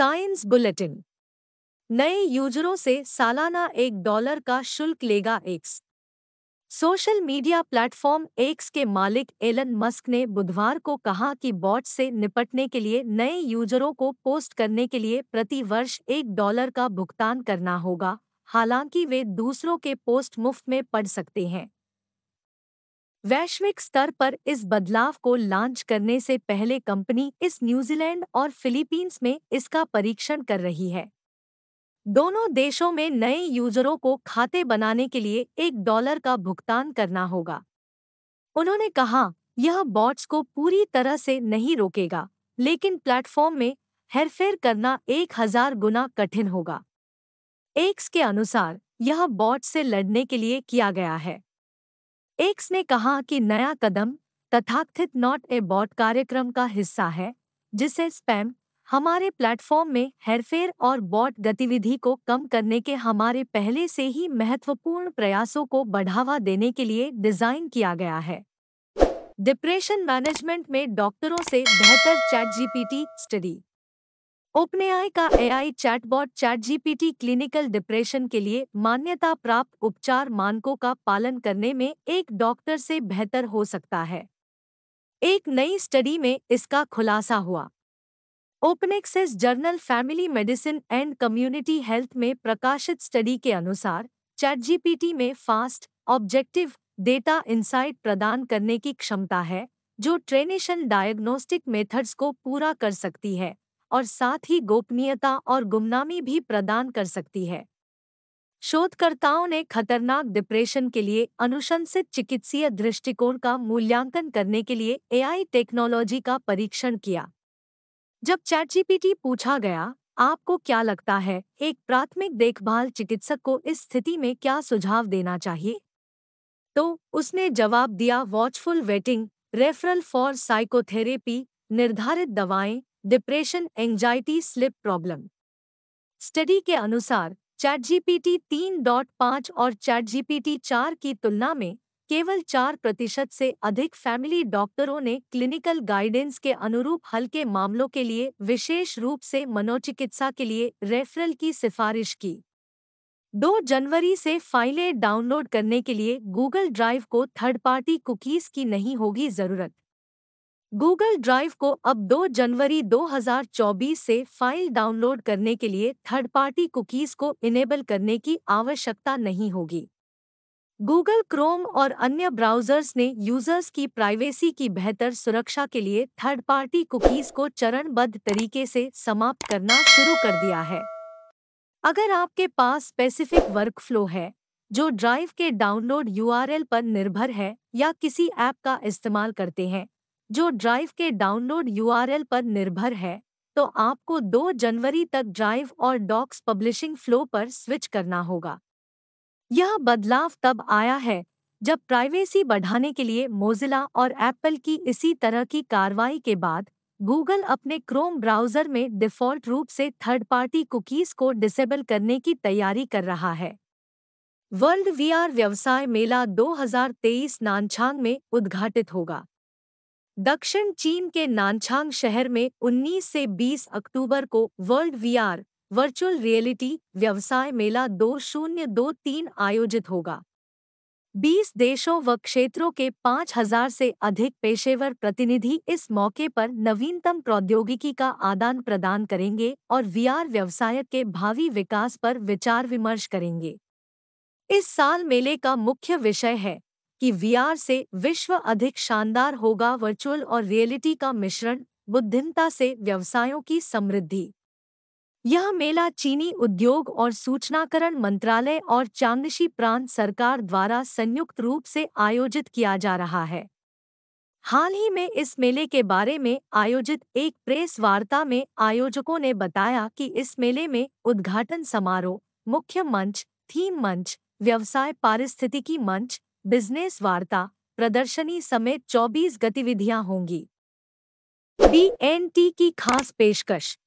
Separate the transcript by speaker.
Speaker 1: science bulletin नए यूजरों से सालाना एक डॉलर का शुल्क लेगा X social media platform X के मालिक एलन मस्क ने बुधवार को कहा कि बॉट से निपटने के लिए नए यूजरों को पोस्ट करने के लिए प्रति वर्ष एक डॉलर का भुगतान करना होगा हालांकि वे दूसरों के पोस्ट मुफ्त में पढ़ सकते हैं वैश्विक स्तर पर इस बदलाव को लॉन्च करने से पहले कंपनी इस न्यूजीलैंड और फिलीपींस में इसका परीक्षण कर रही है दोनों देशों में नए यूजरों को खाते बनाने के लिए एक डॉलर का भुगतान करना होगा उन्होंने कहा यह बॉट्स को पूरी तरह से नहीं रोकेगा लेकिन प्लेटफॉर्म में हेरफेर करना एक हजार गुना कठिन होगा एक्स के अनुसार यह बॉट से लड़ने के लिए किया गया है एक्स ने कहा कि नया कदम तथाकथित नॉट ए बॉट कार्यक्रम का हिस्सा है जिसे स्पैम हमारे प्लेटफॉर्म में हेरफेर और बॉट गतिविधि को कम करने के हमारे पहले से ही महत्वपूर्ण प्रयासों को बढ़ावा देने के लिए डिजाइन किया गया है डिप्रेशन मैनेजमेंट में डॉक्टरों से बेहतर चैट जीपीटी स्टडी ओपनएआई का AI chatbot chat clinical depression के लिए मान्यता प्राप्त उपचार मानकों का पालन करने में एक डॉक्टर से बेहतर हो सकता है एक नई स्टडी में इसका खुलासा हुआ open access journal family medicine and community health में प्रकाशित स्टडी के अनुसार चैट में फास्ट ऑब्जेक्टिव डेटा इंसाइट प्रदान करने की क्षमता है जो ट्रेनेशन डायग्नोस्टिक मेथड्स को पूरा कर सकती है और साथ ही गोपनीयता और गुमनामी भी प्रदान कर सकती है शोधकर्ताओं ने खतरनाक डिप्रेशन के लिए अनुशंसित चिकित्सीय दृष्टिकोण का मूल्यांकन करने के लिए एआई टेक्नोलॉजी का परीक्षण किया जब चैटजीपीटी पूछा गया आपको क्या लगता है एक प्राथमिक देखभाल चिकित्सक को इस स्थिति में क्या सुझाव देना चाहिए तो उसने जवाब दिया watchful waiting referral for psychotherapy निर्धारित दवाएं depression anxiety sleep problem study के अनुसार चैट जीपीटी तीन डॉट पाँच और चैट जीपीटी चार की तुलना में केवल चार प्रतिशत से अधिक फैमिली डॉक्टरों ने क्लिनिकल गाइडेंस के अनुरूप हल्के मामलों के लिए विशेष रूप से मनोचिकित्सा के लिए रेफरल की सिफारिश की दो जनवरी से फाइलें डाउनलोड करने के लिए गूगल ड्राइव को थर्ड पार्टी कुकीज़ की नहीं होगी ज़रूरत गूगल ड्राइव को अब 2 जनवरी 2024 से फाइल डाउनलोड करने के लिए थर्ड पार्टी कुकीज़ को इनेबल करने की आवश्यकता नहीं होगी गूगल क्रोम और अन्य ब्राउज़र्स ने यूजर्स की प्राइवेसी की बेहतर सुरक्षा के लिए थर्ड पार्टी कुकीज़ को चरणबद्ध तरीके से समाप्त करना शुरू कर दिया है अगर आपके पास स्पेसिफिक वर्कफ्लो है जो ड्राइव के डाउनलोड यूआरएल पर निर्भर है या किसी ऐप का इस्तेमाल करते हैं जो ड्राइव के डाउनलोड यूआरएल पर निर्भर है तो आपको 2 जनवरी तक ड्राइव और डॉक्स पब्लिशिंग फ्लो पर स्विच करना होगा यह बदलाव तब आया है जब प्राइवेसी बढ़ाने के लिए मोजिला और एप्पल की इसी तरह की कार्रवाई के बाद गूगल अपने क्रोम ब्राउज़र में डिफ़ॉल्ट रूप से थर्ड पार्टी कुकीज़ को डिसेबल करने की तैयारी कर रहा है वर्ल्ड वीआर व्यवसाय मेला 2023 नानछांग में उद्घाटित होगा दक्षिण चीन के नानछांग शहर में 19 से 20 अक्टूबर को वर्ल्ड वीआर वर्चुअल रियलिटी व्यवसाय मेला 2023 आयोजित होगा 20 देशों व क्षेत्रों के 5000 से अधिक पेशेवर प्रतिनिधि इस मौके पर नवीनतम प्रौद्योगिकी का आदान प्रदान करेंगे और वीआर व्यवसाय के भावी विकास पर विचार विमर्श करेंगे इस साल मेले का मुख्य विषय है कि वीआर से विश्व अधिक शानदार होगा वर्चुअल और रियलिटी का मिश्रण बुद्धिमता से व्यवसायों की समृद्धि यह मेला चीनी उद्योग और सूचनाकरण मंत्रालय और चांगशी प्रांत सरकार द्वारा संयुक्त रूप से आयोजित किया जा रहा है हाल ही में इस मेले के बारे में आयोजित एक प्रेस वार्ता में आयोजकों ने बताया कि इस मेले में उद्घाटन समारोह मुख्य मंच थीम मंच व्यवसाय पारिस्थितिकी मंच बिजनेस वार्ता प्रदर्शनी समेत 24 गतिविधियां होंगी बी की खास पेशकश